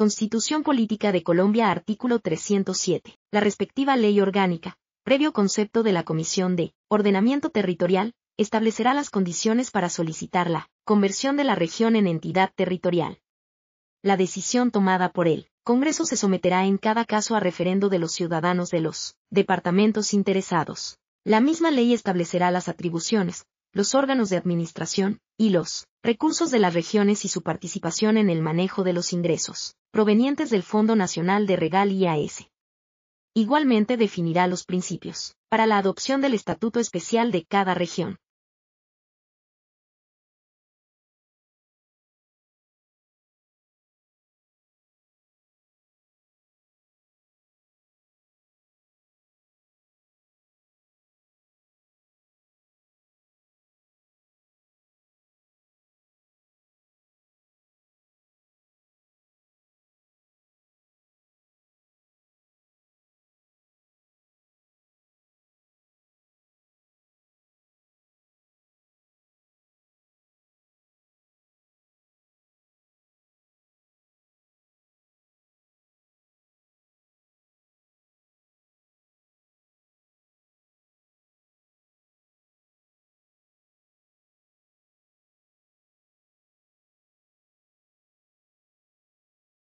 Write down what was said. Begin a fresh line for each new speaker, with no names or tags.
Constitución Política de Colombia artículo 307, la respectiva ley orgánica, previo concepto de la Comisión de Ordenamiento Territorial, establecerá las condiciones para solicitar la conversión de la región en entidad territorial. La decisión tomada por el Congreso se someterá en cada caso a referendo de los ciudadanos de los departamentos interesados. La misma ley establecerá las atribuciones, los órganos de administración, y los recursos de las regiones y su participación en el manejo de los ingresos, provenientes del Fondo Nacional de Regal IAS. Igualmente definirá los principios para la adopción del Estatuto Especial de cada región,